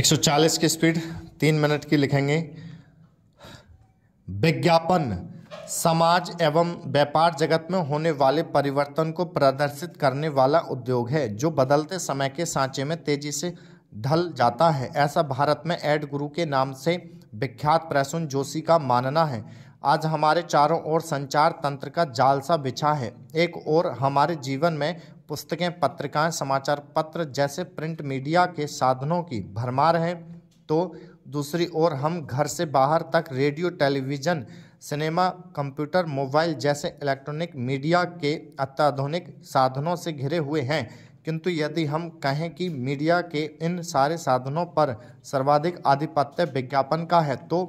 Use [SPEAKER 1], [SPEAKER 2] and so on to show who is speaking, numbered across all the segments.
[SPEAKER 1] 140 की स्पीड तीन मिनट की लिखेंगे विज्ञापन समाज एवं व्यापार जगत में होने वाले परिवर्तन को प्रदर्शित करने वाला उद्योग है जो बदलते समय के सांचे में तेजी से ढल जाता है ऐसा भारत में एड गुरु के नाम से विख्यात प्रसून जोशी का मानना है आज हमारे चारों ओर संचार तंत्र का जालसा बिछा है एक ओर हमारे जीवन में पुस्तकें पत्रिकाएं समाचार पत्र जैसे प्रिंट मीडिया के साधनों की भरमार है तो दूसरी ओर हम घर से बाहर तक radio television cinema computer mobile जैसे इलेक्ट्रॉनिक मीडिया के अत्याधुनिक साधनों से घिरे हुए हैं किंतु यदि हम कहें कि मीडिया के इन सारे साधनों पर सर्वाधिक आधिपत्य विज्ञापन का है तो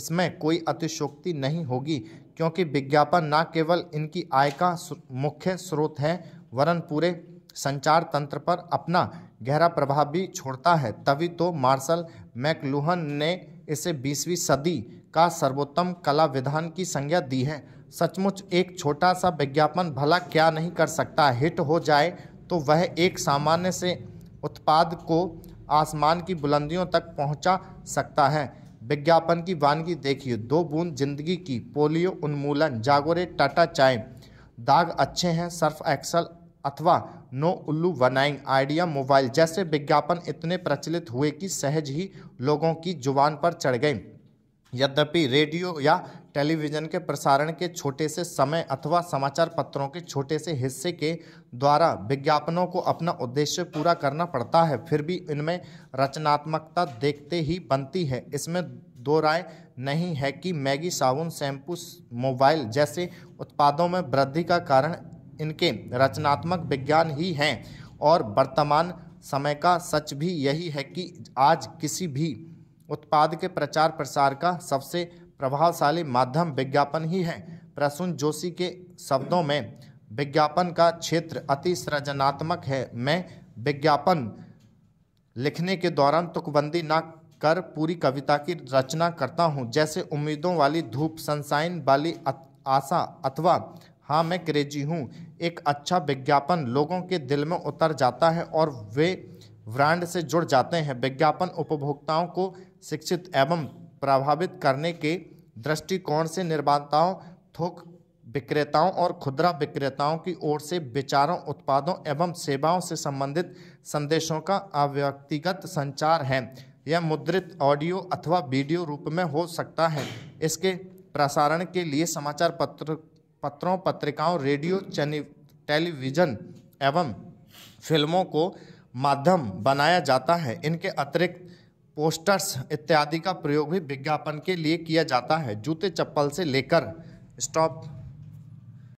[SPEAKER 1] इसमें कोई अतिशोक्ति नहीं होगी क्योंकि विज्ञापन न केवल इनकी आय का मुख्य स्रोत है वरन पूरे संचार तंत्र पर अपना गहरा प्रभाव भी छोड़ता है तभी तो मार्शल मैकलूहन ने इसे 20वीं सदी का सर्वोत्तम कला विधान की संज्ञा दी है सचमुच एक छोटा सा विज्ञापन भला क्या नहीं कर सकता हिट हो जाए तो वह एक सामान्य से उत्पाद को आसमान की बुलंदियों तक पहुंचा सकता है विज्ञापन की वानगी देखिए दो बूंद जिंदगी की पोलियो उन्मूलन जागोरे टाटा चाय दाग अच्छे हैं सर्फ एक्सल अथवा नो उल्लू वनाइंग आइडिया मोबाइल जैसे विज्ञापन इतने प्रचलित हुए कि सहज ही लोगों की जुबान पर चढ़ गए यद्यपि रेडियो या टेलीविज़न के प्रसारण के छोटे से समय अथवा समाचार पत्रों के छोटे से हिस्से के द्वारा विज्ञापनों को अपना उद्देश्य पूरा करना पड़ता है फिर भी इनमें रचनात्मकता देखते ही बनती है इसमें दो राय नहीं है कि मैगी साबुन शैम्पू मोबाइल जैसे उत्पादों में वृद्धि का कारण इनके रचनात्मक विज्ञान ही हैं और वर्तमान समय का सच भी यही है कि आज किसी भी उत्पाद के प्रचार प्रसार का सबसे प्रभावशाली माध्यम विज्ञापन ही है प्रसून जोशी के शब्दों में विज्ञापन का क्षेत्र अति सृजनात्मक है मैं विज्ञापन लिखने के दौरान तुकबंदी ना कर पूरी कविता की रचना करता हूँ जैसे उम्मीदों वाली धूप सनसाइन वाली आशा अथवा हाँ मैं क्रेजी हूँ एक अच्छा विज्ञापन लोगों के दिल में उतर जाता है और वे ब्रांड से जुड़ जाते हैं विज्ञापन उपभोक्ताओं को शिक्षित एवं प्रभावित करने के दृष्टिकोण से निर्माताओं थोक विक्रेताओं और खुदरा विक्रेताओं की ओर से विचारों उत्पादों एवं सेवाओं से संबंधित संदेशों का अव्यक्तिगत संचार है यह मुद्रित ऑडियो अथवा वीडियो रूप में हो सकता है इसके प्रसारण के लिए समाचार पत्र पत्रों पत्रिकाओं रेडियो टेलीविज़न एवं फिल्मों को माध्यम बनाया जाता है इनके अतिरिक्त पोस्टर्स इत्यादि का प्रयोग भी विज्ञापन के लिए किया जाता है जूते चप्पल से लेकर स्टॉप